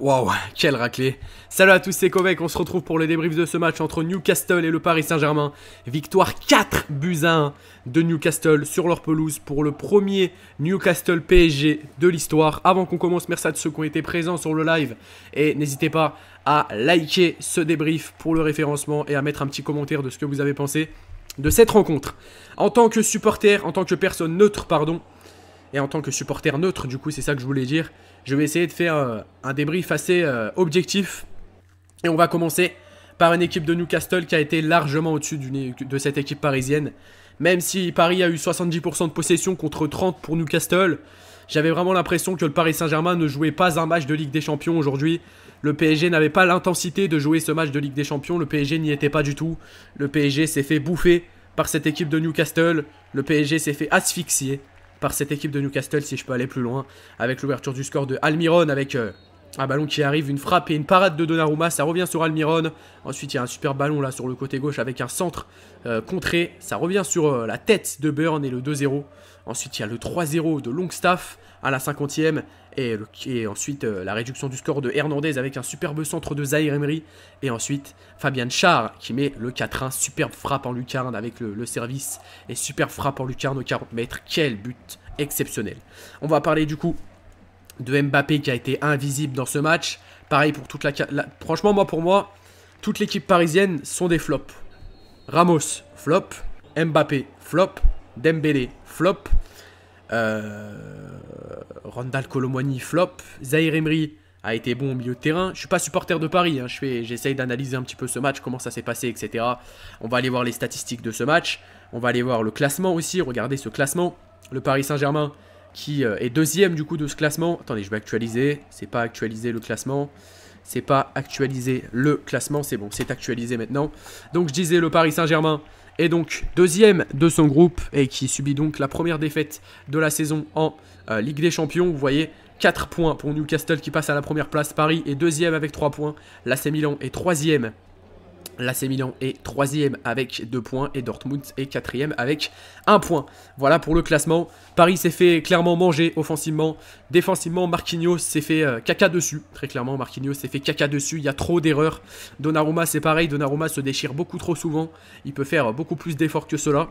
Waouh, quelle raclée Salut à tous, c'est Kovec, on se retrouve pour le débrief de ce match entre Newcastle et le Paris Saint-Germain. Victoire 4 buts à 1 de Newcastle sur leur pelouse pour le premier Newcastle PSG de l'histoire. Avant qu'on commence, merci à tous ceux qui ont été présents sur le live et n'hésitez pas à liker ce débrief pour le référencement et à mettre un petit commentaire de ce que vous avez pensé de cette rencontre. En tant que supporter, en tant que personne neutre, pardon, et en tant que supporter neutre, du coup, c'est ça que je voulais dire. Je vais essayer de faire euh, un débrief assez euh, objectif. Et on va commencer par une équipe de Newcastle qui a été largement au-dessus de cette équipe parisienne. Même si Paris a eu 70% de possession contre 30 pour Newcastle, j'avais vraiment l'impression que le Paris Saint-Germain ne jouait pas un match de Ligue des Champions aujourd'hui. Le PSG n'avait pas l'intensité de jouer ce match de Ligue des Champions. Le PSG n'y était pas du tout. Le PSG s'est fait bouffer par cette équipe de Newcastle. Le PSG s'est fait asphyxier par cette équipe de Newcastle si je peux aller plus loin. Avec l'ouverture du score de Almiron avec... Euh, un ballon qui arrive, une frappe et une parade de Donnarumma, ça revient sur Almiron. Ensuite, il y a un super ballon là sur le côté gauche avec un centre euh, contré. Ça revient sur euh, la tête de Burn et le 2-0. Ensuite, il y a le 3-0 de Longstaff à la 50e. Et, ensuite, euh, la réduction du score de Hernandez avec un superbe centre de Zaire Emery. Et ensuite, Fabian Char qui met le 4-1. Superbe frappe en lucarne avec le, le service. Et superbe frappe en lucarne aux 40 mètres. Quel but exceptionnel. On va parler du coup de Mbappé qui a été invisible dans ce match. Pareil pour toute la... franchement, moi, pour moi, toute l'équipe parisienne sont des flops. Ramos, flop. Mbappé, flop. Dembélé, flop. Randal euh, Randall flop. Zahir Emery a été bon au milieu de terrain. Je suis pas supporter de Paris. Hein. J'essaye d'analyser un petit peu ce match, comment ça s'est passé, etc. On va aller voir les statistiques de ce match. On va aller voir le classement aussi. Regardez ce classement. Le Paris Saint-Germain qui euh, est deuxième du coup de ce classement. Attendez, je vais actualiser. C'est pas actualiser le classement. C'est pas actualiser le classement. C'est bon, c'est actualisé maintenant. Donc je disais le Paris Saint-Germain est donc deuxième de son groupe et qui subit donc la première défaite de la saison en euh, Ligue des Champions. Vous voyez, 4 points pour Newcastle qui passe à la première place. Paris est deuxième avec 3 points. L'AC Milan est troisième L'AC Milan est troisième avec 2 points et Dortmund est quatrième avec 1 point. Voilà pour le classement. Paris s'est fait clairement manger offensivement. Défensivement, Marquinhos s'est fait euh, caca dessus. Très clairement, Marquinhos s'est fait caca dessus. Il y a trop d'erreurs. Donnarumma, c'est pareil. Donnarumma se déchire beaucoup trop souvent. Il peut faire beaucoup plus d'efforts que cela.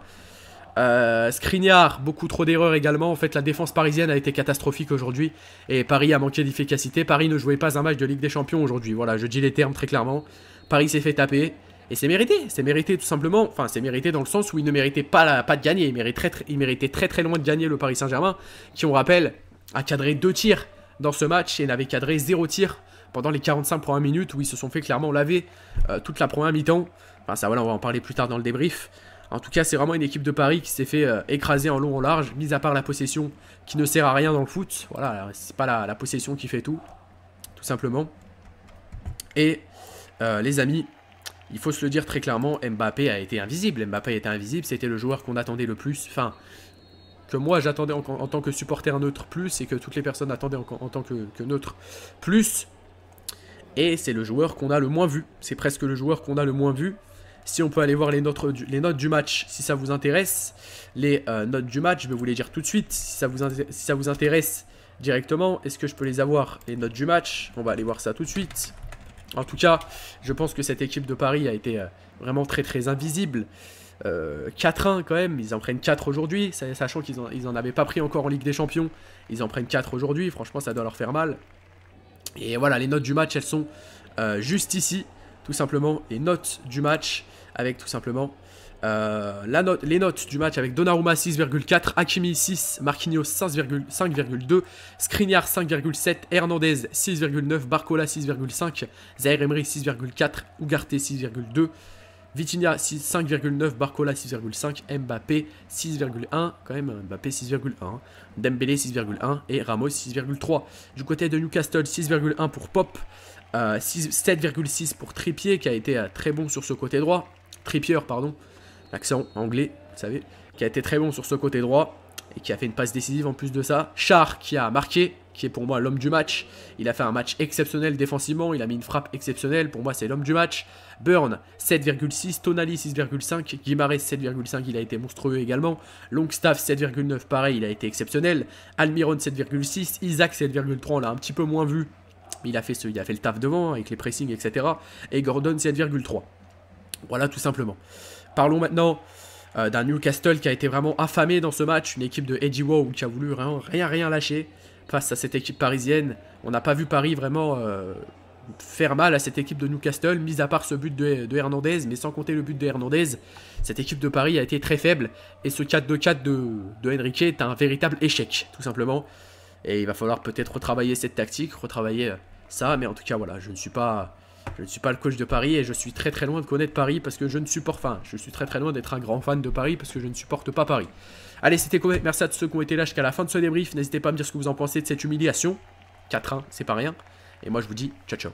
Euh, Scrignard beaucoup trop d'erreurs également. En fait, la défense parisienne a été catastrophique aujourd'hui et Paris a manqué d'efficacité. Paris ne jouait pas un match de Ligue des Champions aujourd'hui. Voilà, je dis les termes très clairement. Paris s'est fait taper et c'est mérité. C'est mérité tout simplement. Enfin, c'est mérité dans le sens où il ne méritait pas, de gagner. Il méritait, très, très loin de gagner le Paris Saint-Germain qui, on rappelle, a cadré deux tirs dans ce match et n'avait cadré zéro tir pendant les 45 premières minutes où ils se sont fait clairement laver euh, toute la première mi-temps. Enfin, ça voilà, on va en parler plus tard dans le débrief. En tout cas, c'est vraiment une équipe de Paris qui s'est fait euh, écraser en long, en large, mis à part la possession qui ne sert à rien dans le foot. Voilà, c'est pas la, possession qui fait tout, tout simplement. Et euh, les amis, il faut se le dire très clairement, Mbappé a été invisible. Mbappé était invisible, c'était le joueur qu'on attendait le plus. Enfin, que moi j'attendais en, tant que supporter neutre plus et que toutes les personnes attendaient en, tant que, que neutre plus. Et c'est le joueur qu'on a le moins vu. C'est presque le joueur qu'on a le moins vu. Si on peut aller voir les notes, du match, si ça vous intéresse. Les euh, notes du match, je vais vous les dire tout de suite. Si ça vous, intéresse directement, est-ce que je peux les avoir Les notes du match, on va aller voir ça tout de suite. En tout cas, je pense que cette équipe de Paris a été euh, vraiment très très invisible. 4-1 euh, quand même, ils en prennent 4 aujourd'hui, sachant qu'ils n'en en avaient pas pris encore en Ligue des Champions, ils en prennent 4 aujourd'hui, franchement ça doit leur faire mal. Et voilà, les notes du match, elles sont juste ici, tout simplement, les notes du match avec tout simplement euh, les notes du match avec Donnarumma 6,4, Hakimi 6, Marquinhos 5,2, Skriniar 5,7, Hernandez 6,9, Barcola 6,5, Zaire Emery 6,4, Ugarte 6,2, Vitinha 5,9, Barcola 6,5, Mbappé 6,1, quand même euh, Mbappé 6,1, Dembélé 6,1 et Ramos 6,3. Du côté de Newcastle 6,1 pour Pop, 7,6 euh, pour Trippier qui a été euh, très bon sur ce côté droit, Trippier pardon, l'accent anglais, vous savez, qui a été très bon sur ce côté droit et qui a fait une passe décisive en plus de ça. Char qui a marqué qui est pour moi l'homme du match. Il a fait un match exceptionnel défensivement, il a mis une frappe exceptionnelle, pour moi c'est l'homme du match. Burn 7,6, Tonali 6,5, Guimarães 7,5, il a été monstrueux également. Longstaff 7,9, pareil, il a été exceptionnel. Almiron 7,6, Isaac 7,3, on l'a un petit peu moins vu. Il a fait, il a fait le taf devant hein, avec les pressings, etc. Et Gordon 7,3. Voilà tout simplement. Parlons maintenant euh, d'un Newcastle qui a été vraiment affamé dans ce match. Une équipe de Eddie Wow qui a voulu rien, rien, rien lâcher face à cette équipe parisienne. On n'a pas vu Paris vraiment euh, faire mal à cette équipe de Newcastle, mis à part ce but de, Hernandez, mais sans compter le but de Hernandez, cette équipe de Paris a été très faible, et ce 4-2-4 de, de Henrique est un véritable échec, tout simplement. Et il va falloir peut-être retravailler cette tactique, retravailler euh, ça, mais en tout cas, voilà, je ne suis pas je ne suis pas le coach de Paris et je suis très très loin de connaître Paris parce que je ne supporte pas. je suis très très loin d'être un grand fan de Paris parce que je ne supporte pas Paris. Allez, c'était Comet. Merci à tous ceux qui ont été là jusqu'à la fin de ce débrief. N'hésitez pas à me dire ce que vous en pensez de cette humiliation. 4-1, c'est pas rien. Et moi, je vous dis ciao ciao.